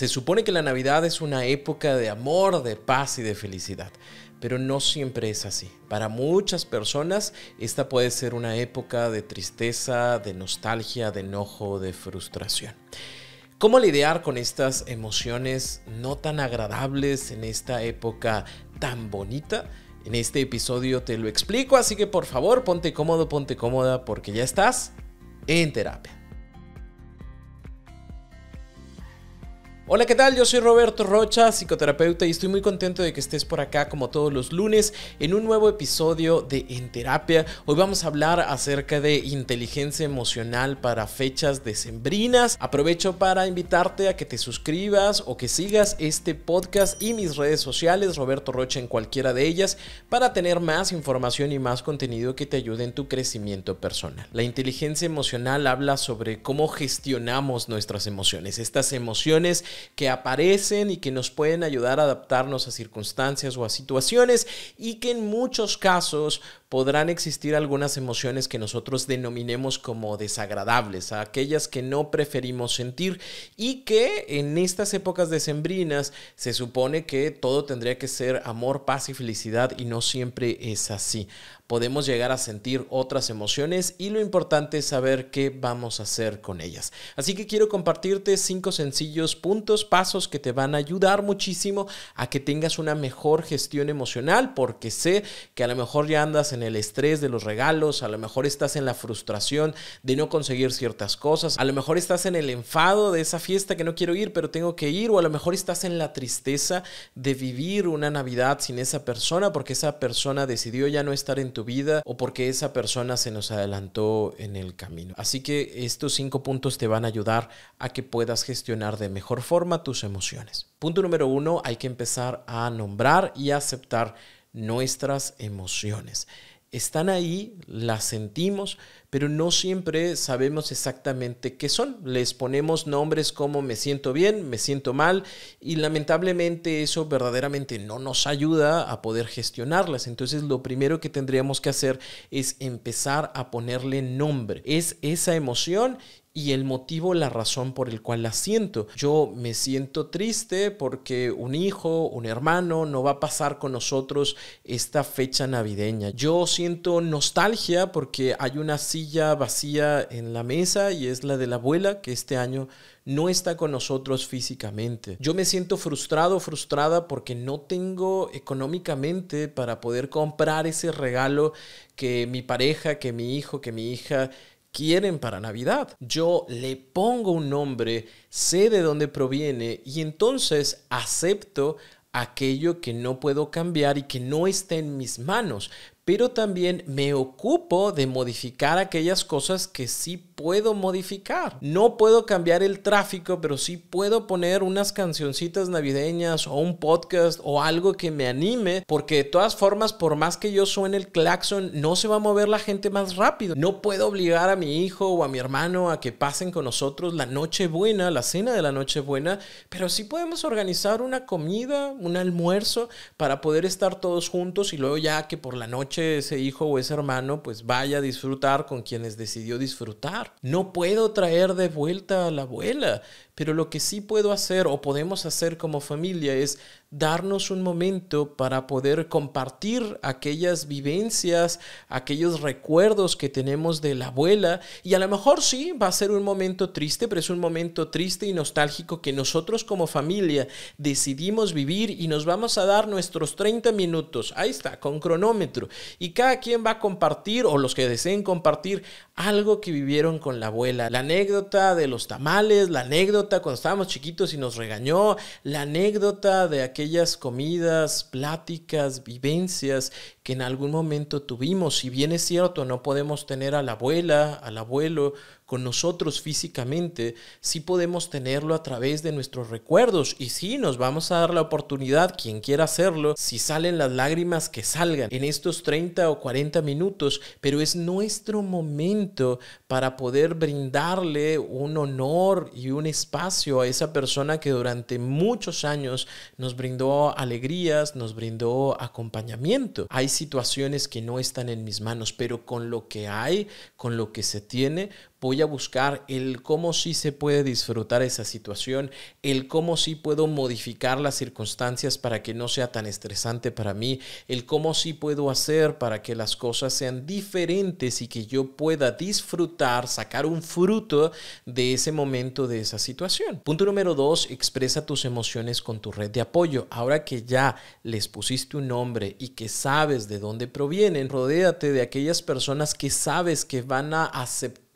Se supone que la Navidad es una época de amor, de paz y de felicidad, pero no siempre es así. Para muchas personas esta puede ser una época de tristeza, de nostalgia, de enojo, de frustración. ¿Cómo lidiar con estas emociones no tan agradables en esta época tan bonita? En este episodio te lo explico, así que por favor ponte cómodo, ponte cómoda porque ya estás en terapia. Hola, ¿qué tal? Yo soy Roberto Rocha, psicoterapeuta, y estoy muy contento de que estés por acá como todos los lunes en un nuevo episodio de En Terapia. Hoy vamos a hablar acerca de inteligencia emocional para fechas decembrinas. Aprovecho para invitarte a que te suscribas o que sigas este podcast y mis redes sociales, Roberto Rocha en cualquiera de ellas, para tener más información y más contenido que te ayude en tu crecimiento personal. La inteligencia emocional habla sobre cómo gestionamos nuestras emociones, estas emociones que aparecen y que nos pueden ayudar a adaptarnos a circunstancias o a situaciones y que en muchos casos podrán existir algunas emociones que nosotros denominemos como desagradables, aquellas que no preferimos sentir y que en estas épocas decembrinas se supone que todo tendría que ser amor, paz y felicidad y no siempre es así podemos llegar a sentir otras emociones y lo importante es saber qué vamos a hacer con ellas. Así que quiero compartirte cinco sencillos puntos, pasos que te van a ayudar muchísimo a que tengas una mejor gestión emocional, porque sé que a lo mejor ya andas en el estrés de los regalos, a lo mejor estás en la frustración de no conseguir ciertas cosas, a lo mejor estás en el enfado de esa fiesta que no quiero ir, pero tengo que ir, o a lo mejor estás en la tristeza de vivir una Navidad sin esa persona porque esa persona decidió ya no estar en tu vida o porque esa persona se nos adelantó en el camino. Así que estos cinco puntos te van a ayudar a que puedas gestionar de mejor forma tus emociones. Punto número uno, hay que empezar a nombrar y aceptar nuestras emociones están ahí, las sentimos, pero no siempre sabemos exactamente qué son. Les ponemos nombres como me siento bien, me siento mal y lamentablemente eso verdaderamente no nos ayuda a poder gestionarlas. Entonces lo primero que tendríamos que hacer es empezar a ponerle nombre. Es esa emoción y el motivo, la razón por el cual la siento. Yo me siento triste porque un hijo, un hermano no va a pasar con nosotros esta fecha navideña. Yo siento nostalgia porque hay una silla vacía en la mesa y es la de la abuela que este año no está con nosotros físicamente. Yo me siento frustrado, frustrada porque no tengo económicamente para poder comprar ese regalo que mi pareja, que mi hijo, que mi hija quieren para Navidad. Yo le pongo un nombre, sé de dónde proviene y entonces acepto aquello que no puedo cambiar y que no está en mis manos, pero también me ocupo de modificar aquellas cosas que sí puedo modificar. No puedo cambiar el tráfico, pero sí puedo poner unas cancioncitas navideñas o un podcast o algo que me anime, porque de todas formas, por más que yo suene el claxon, no se va a mover la gente más rápido. No puedo obligar a mi hijo o a mi hermano a que pasen con nosotros la noche buena, la cena de la noche buena, pero sí podemos organizar una comida, un almuerzo para poder estar todos juntos y luego ya que por la noche ese hijo o ese hermano pues vaya a disfrutar con quienes decidió disfrutar. No puedo traer de vuelta a la abuela. Pero lo que sí puedo hacer o podemos hacer como familia es darnos un momento para poder compartir aquellas vivencias, aquellos recuerdos que tenemos de la abuela. Y a lo mejor sí, va a ser un momento triste, pero es un momento triste y nostálgico que nosotros como familia decidimos vivir y nos vamos a dar nuestros 30 minutos. Ahí está, con cronómetro. Y cada quien va a compartir, o los que deseen compartir, algo que vivieron con la abuela. La anécdota de los tamales, la anécdota cuando estábamos chiquitos y nos regañó, la anécdota de aquellas comidas, pláticas, vivencias que en algún momento tuvimos. Si bien es cierto, no podemos tener a la abuela, al abuelo con nosotros físicamente, sí podemos tenerlo a través de nuestros recuerdos y sí nos vamos a dar la oportunidad, quien quiera hacerlo, si salen las lágrimas que salgan en estos 30 o 40 minutos, pero es nuestro momento para poder brindarle un honor y un espacio a esa persona que durante muchos años nos brindó alegrías, nos brindó acompañamiento situaciones que no están en mis manos, pero con lo que hay, con lo que se tiene, voy a buscar el cómo sí se puede disfrutar esa situación, el cómo sí puedo modificar las circunstancias para que no sea tan estresante para mí, el cómo sí puedo hacer para que las cosas sean diferentes y que yo pueda disfrutar, sacar un fruto de ese momento, de esa situación. Punto número dos, expresa tus emociones con tu red de apoyo. Ahora que ya les pusiste un nombre y que sabes de dónde provienen, rodéate de aquellas personas que sabes que van a aceptar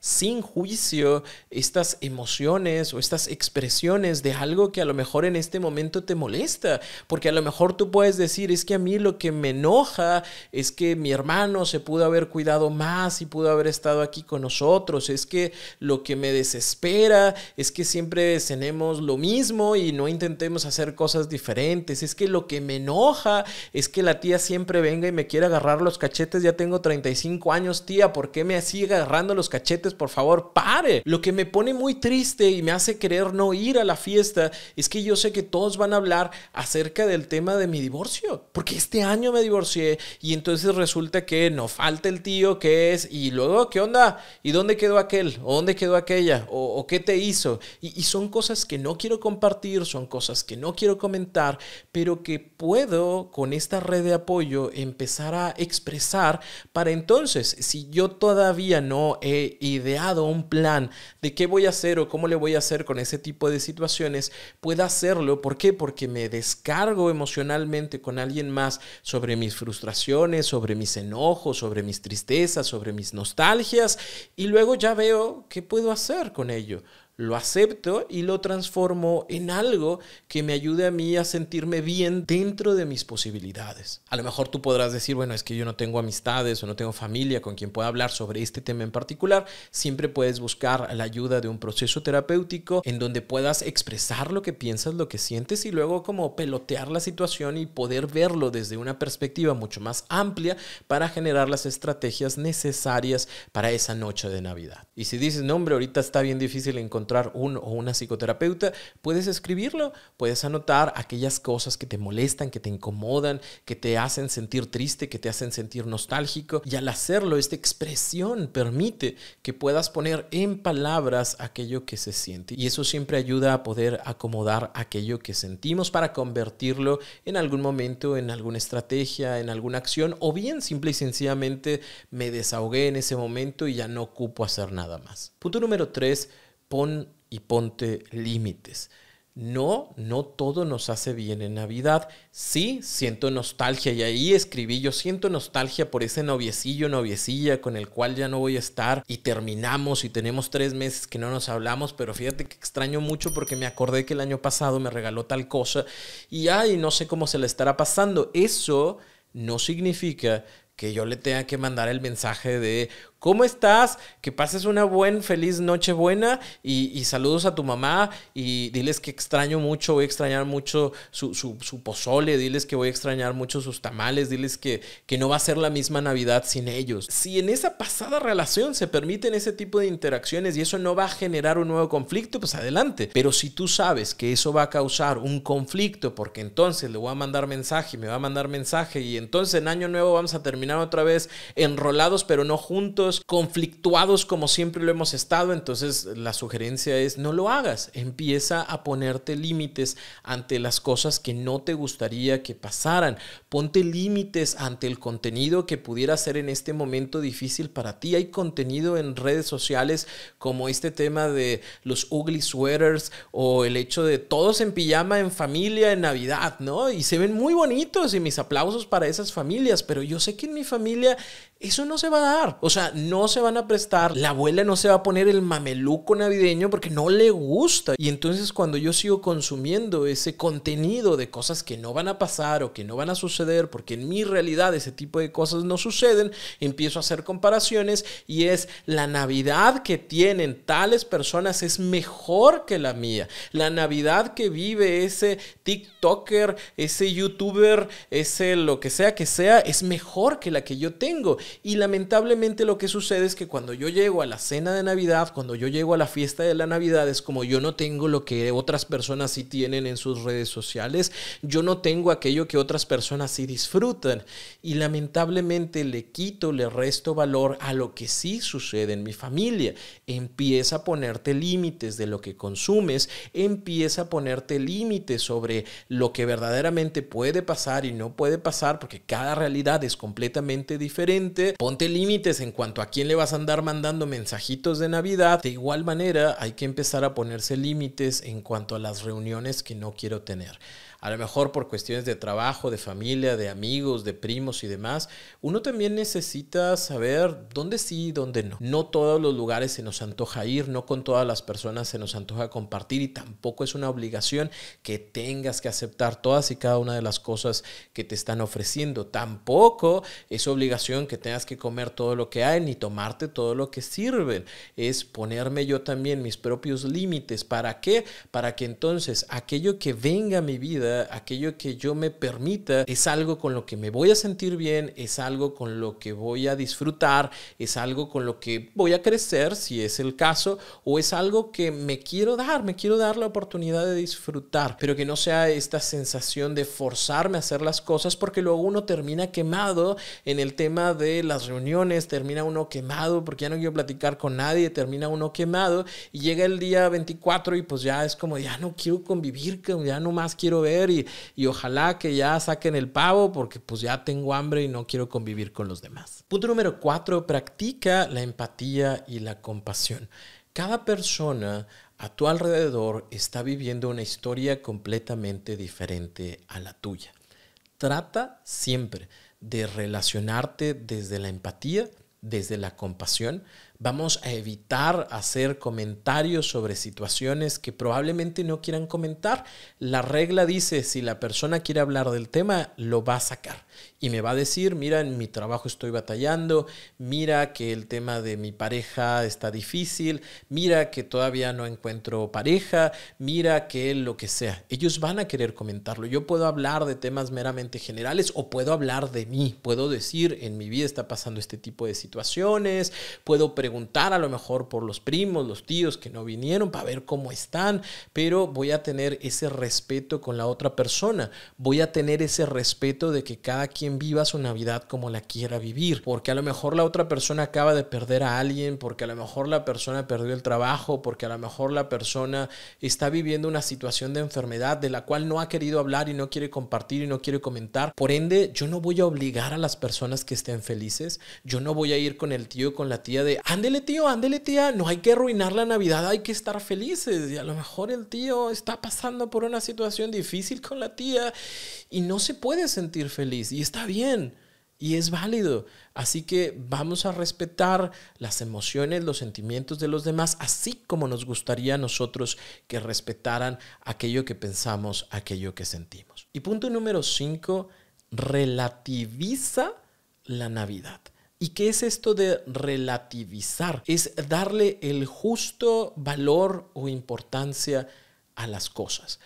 sin juicio estas emociones o estas expresiones de algo que a lo mejor en este momento te molesta, porque a lo mejor tú puedes decir, es que a mí lo que me enoja es que mi hermano se pudo haber cuidado más y pudo haber estado aquí con nosotros, es que lo que me desespera es que siempre cenemos lo mismo y no intentemos hacer cosas diferentes, es que lo que me enoja es que la tía siempre venga y me quiera agarrar los cachetes, ya tengo 35 años tía, ¿por qué me sigue agarrando? los cachetes, por favor, pare. Lo que me pone muy triste y me hace querer no ir a la fiesta es que yo sé que todos van a hablar acerca del tema de mi divorcio, porque este año me divorcié y entonces resulta que no falta el tío que es y luego, ¿qué onda? ¿Y dónde quedó aquel? ¿O dónde quedó aquella? ¿O, qué te hizo? y son cosas que no quiero compartir, son cosas que no quiero comentar, pero que puedo con esta red de apoyo empezar a expresar para entonces, si yo todavía no he ideado un plan de qué voy a hacer o cómo le voy a hacer con ese tipo de situaciones, pueda hacerlo. ¿Por qué? Porque me descargo emocionalmente con alguien más sobre mis frustraciones, sobre mis enojos, sobre mis tristezas, sobre mis nostalgias y luego ya veo qué puedo hacer con ello lo acepto y lo transformo en algo que me ayude a mí a sentirme bien dentro de mis posibilidades. A lo mejor tú podrás decir, bueno, es que yo no tengo amistades o no tengo familia con quien pueda hablar sobre este tema en particular. Siempre puedes buscar la ayuda de un proceso terapéutico en donde puedas expresar lo que piensas, lo que sientes y luego como pelotear la situación y poder verlo desde una perspectiva mucho más amplia para generar las estrategias necesarias para esa noche de Navidad. Y si dices, no hombre, ahorita está bien difícil encontrar un o una psicoterapeuta, puedes escribirlo, puedes anotar aquellas cosas que te molestan, que te incomodan, que te hacen sentir triste, que te hacen sentir nostálgico. Y al hacerlo, esta expresión permite que puedas poner en palabras aquello que se siente. Y eso siempre ayuda a poder acomodar aquello que sentimos para convertirlo en algún momento, en alguna estrategia, en alguna acción, o bien simple y sencillamente me desahogué en ese momento y ya no ocupo hacer nada más. Punto número 3 pon y ponte límites. No, no todo nos hace bien en Navidad. Sí, siento nostalgia y ahí escribí, yo siento nostalgia por ese noviecillo, noviecilla con el cual ya no voy a estar y terminamos y tenemos tres meses que no nos hablamos, pero fíjate que extraño mucho porque me acordé que el año pasado me regaló tal cosa y ay, no sé cómo se le estará pasando. Eso no significa que yo le tenga que mandar el mensaje de, ¿Cómo estás? Que pases una buena, feliz noche buena y, saludos a tu mamá y diles que extraño mucho, voy a extrañar mucho su, pozole, diles que voy a extrañar mucho sus tamales, diles que, que no va a ser la misma Navidad sin ellos. Si en esa pasada relación se permiten ese tipo de interacciones y eso no va a generar un nuevo conflicto, pues adelante. Pero si tú sabes que eso va a causar un conflicto porque entonces le voy a mandar mensaje me va a mandar mensaje y entonces en año nuevo vamos a terminar otra vez enrolados pero no juntos, conflictuados como siempre lo hemos estado, entonces la sugerencia es no lo hagas, empieza a ponerte límites ante las cosas que no te gustaría que pasaran, ponte límites ante el contenido que pudiera ser en este momento difícil para ti. Hay contenido en redes sociales como este tema de los ugly sweaters o el hecho de todos en pijama en familia en Navidad, ¿no? Y se ven muy bonitos y mis aplausos para esas familias, pero yo sé que en mi familia eso no se va a dar. O sea, no se van a prestar. La abuela no se va a poner el mameluco navideño porque no le gusta. Y entonces cuando yo sigo consumiendo ese contenido de cosas que no van a pasar o que no van a suceder porque en mi realidad ese tipo de cosas no suceden, empiezo a hacer comparaciones y es la Navidad que tienen tales personas es mejor que la mía. La Navidad que vive ese TikToker, ese youtuber, ese lo que sea que sea, es mejor que la que yo tengo. Y lamentablemente lo que sucede es que cuando yo llego a la cena de Navidad, cuando yo llego a la fiesta de la Navidad, es como yo no tengo lo que otras personas sí tienen en sus redes sociales, yo no tengo aquello que otras personas sí disfrutan. Y lamentablemente le quito, le resto valor a lo que sí sucede en mi familia. Empieza a ponerte límites de lo que consumes, empieza a ponerte límites sobre lo que verdaderamente puede pasar y no puede pasar, porque cada realidad es completamente diferente ponte límites en cuanto a quién le vas a andar mandando mensajitos de Navidad. De igual manera, hay que empezar a ponerse límites en cuanto a las reuniones que no quiero tener a lo mejor por cuestiones de trabajo, de familia, de amigos, de primos y demás, uno también necesita saber dónde sí y dónde no. No todos los lugares se nos antoja ir, no con todas las personas se nos antoja compartir y tampoco es una obligación que tengas que aceptar todas y cada una de las cosas que te están ofreciendo. Tampoco es obligación que tengas que comer todo lo que hay ni tomarte todo lo que sirve. Es ponerme yo también mis propios límites. ¿Para qué? Para que entonces aquello que venga a mi vida aquello que yo me permita, es algo con lo que me voy a sentir bien, es algo con lo que voy a disfrutar, es algo con lo que voy a crecer, si es el caso, o es algo que me quiero dar, me quiero dar la oportunidad de disfrutar, pero que no sea esta sensación de forzarme a hacer las cosas, porque luego uno termina quemado en el tema de las reuniones, termina uno quemado porque ya no quiero platicar con nadie, termina uno quemado y llega el día 24 y pues ya es como, ya no quiero convivir, ya no más quiero ver y, y ojalá que ya saquen el pavo porque pues ya tengo hambre y no quiero convivir con los demás. Punto número cuatro, practica la empatía y la compasión. Cada persona a tu alrededor está viviendo una historia completamente diferente a la tuya. Trata siempre de relacionarte desde la empatía, desde la compasión, Vamos a evitar hacer comentarios sobre situaciones que probablemente no quieran comentar. La regla dice, si la persona quiere hablar del tema, lo va a sacar. Y me va a decir, mira, en mi trabajo estoy batallando, mira que el tema de mi pareja está difícil, mira que todavía no encuentro pareja, mira que lo que sea. Ellos van a querer comentarlo. Yo puedo hablar de temas meramente generales o puedo hablar de mí. Puedo decir, en mi vida está pasando este tipo de situaciones, puedo preguntar preguntar a lo mejor por los primos, los tíos que no vinieron para ver cómo están, pero voy a tener ese respeto con la otra persona. Voy a tener ese respeto de que cada quien viva su Navidad como la quiera vivir, porque a lo mejor la otra persona acaba de perder a alguien, porque a lo mejor la persona perdió el trabajo, porque a lo mejor la persona está viviendo una situación de enfermedad de la cual no ha querido hablar y no quiere compartir y no quiere comentar. Por ende, yo no voy a obligar a las personas que estén felices. Yo no voy a ir con el tío, con la tía de, ándele tío, ándele tía, no hay que arruinar la Navidad, hay que estar felices. Y a lo mejor el tío está pasando por una situación difícil con la tía y no se puede sentir feliz y está bien. Y es válido. Así que vamos a respetar las emociones, los sentimientos de los demás, así como nos gustaría a nosotros que respetaran aquello que pensamos, aquello que sentimos. Y punto número cinco relativiza la Navidad. ¿Y qué es esto de relativizar? Es darle el justo valor o importancia a las cosas.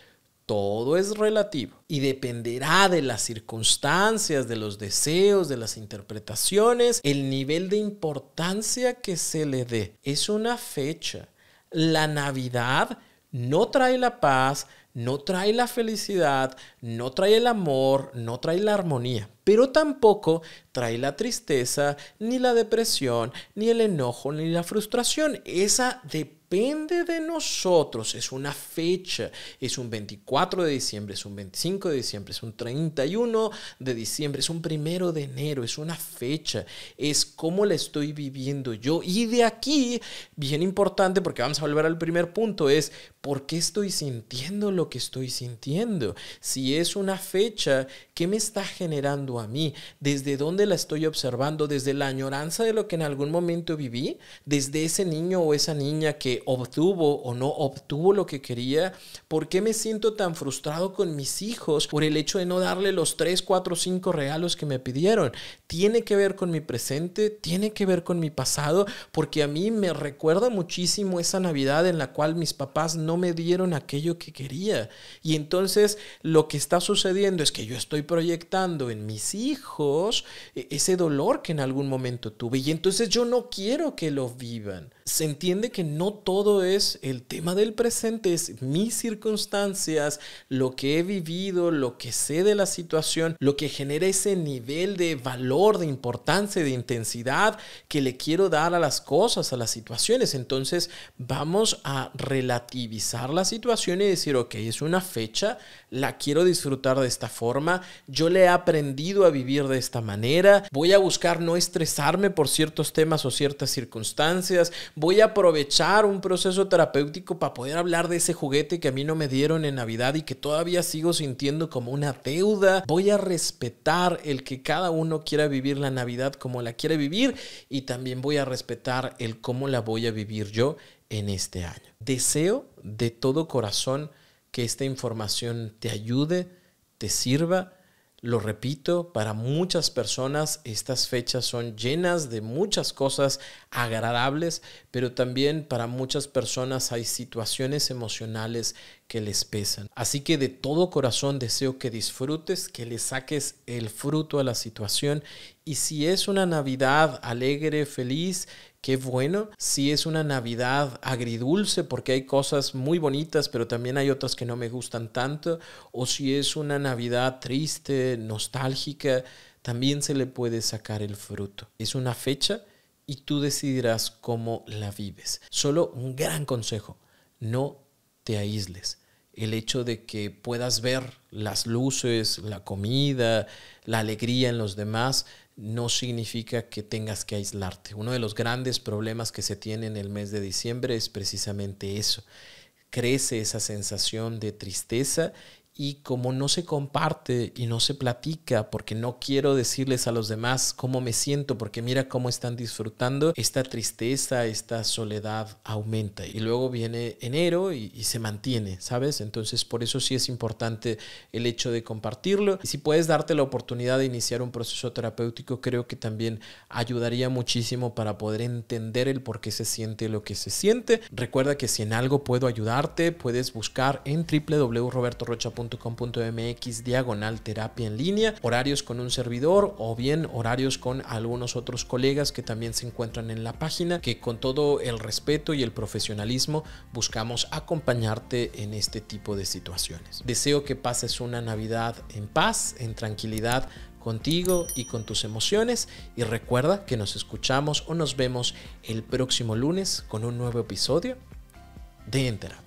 Todo es relativo y dependerá de las circunstancias, de los deseos, de las interpretaciones, el nivel de importancia que se le dé. Es una fecha. La Navidad no trae la paz, no trae la felicidad, no trae el amor, no trae la armonía, pero tampoco trae la tristeza, ni la depresión, ni el enojo, ni la frustración. Esa de depende de nosotros. Es una fecha, es un 24 de diciembre, es un 25 de diciembre, es un 31 de diciembre, es un primero de enero, es una fecha, es cómo la estoy viviendo yo. Y de aquí, bien importante, porque vamos a volver al primer punto, es por qué estoy sintiendo lo que estoy sintiendo. Si es una fecha, ¿qué me está generando a mí? ¿Desde dónde la estoy observando? ¿Desde la añoranza de lo que en algún momento viví? ¿Desde ese niño o esa niña que obtuvo o no obtuvo lo que quería? ¿Por qué me siento tan frustrado con mis hijos por el hecho de no darle los 3, 4, 5 regalos que me pidieron? Tiene que ver con mi presente, tiene que ver con mi pasado, porque a mí me recuerda muchísimo esa Navidad en la cual mis papás no me dieron aquello que quería. Y entonces lo que está sucediendo es que yo estoy proyectando en mis hijos eh, ese dolor que en algún momento tuve. Y entonces yo no quiero que lo vivan se entiende que no todo es el tema del presente, es mis circunstancias, lo que he vivido, lo que sé de la situación, lo que genera ese nivel de valor, de importancia, de intensidad que le quiero dar a las cosas, a las situaciones. Entonces vamos a relativizar la situación y decir, ok, es una fecha, la quiero disfrutar de esta forma, yo le he aprendido a vivir de esta manera, voy a buscar no estresarme por ciertos temas o ciertas circunstancias, voy a aprovechar un proceso terapéutico para poder hablar de ese juguete que a mí no me dieron en Navidad y que todavía sigo sintiendo como una deuda. Voy a respetar el que cada uno quiera vivir la Navidad como la quiere vivir y también voy a respetar el cómo la voy a vivir yo en este año. Deseo de todo corazón que esta información te ayude, te sirva lo repito, para muchas personas estas fechas son llenas de muchas cosas agradables, pero también para muchas personas hay situaciones emocionales que les pesan. Así que de todo corazón deseo que disfrutes, que le saques el fruto a la situación y si es una Navidad alegre, feliz, qué bueno. si es una Navidad agridulce porque hay cosas muy bonitas, pero también hay otras que no me gustan tanto. O si es una Navidad triste, nostálgica, también se le puede sacar el fruto. Es una fecha y tú decidirás cómo la vives. Solo un gran consejo, no te aísles el hecho de que puedas ver las luces, la comida, la alegría en los demás, no significa que tengas que aislarte. Uno de los grandes problemas que se tiene en el mes de diciembre es precisamente eso. Crece esa sensación de tristeza y como no se comparte y no se platica, porque no quiero decirles a los demás cómo me siento, porque mira cómo están disfrutando, esta tristeza, esta soledad aumenta. Y luego viene enero y, se mantiene, ¿sabes? Entonces por eso sí es importante el hecho de compartirlo. Y si puedes darte la oportunidad de iniciar un proceso terapéutico, creo que también ayudaría muchísimo para poder entender el por qué se siente lo que se siente. Recuerda que si en algo puedo ayudarte, puedes buscar en www.robertorrocha.com .com.mx diagonal terapia en línea, horarios con un servidor o bien horarios con algunos otros colegas que también se encuentran en la página, que con todo el respeto y el profesionalismo buscamos acompañarte en este tipo de situaciones. Deseo que pases una Navidad en paz, en tranquilidad contigo y con tus emociones y recuerda que nos escuchamos o nos vemos el próximo lunes con un nuevo episodio de Entera.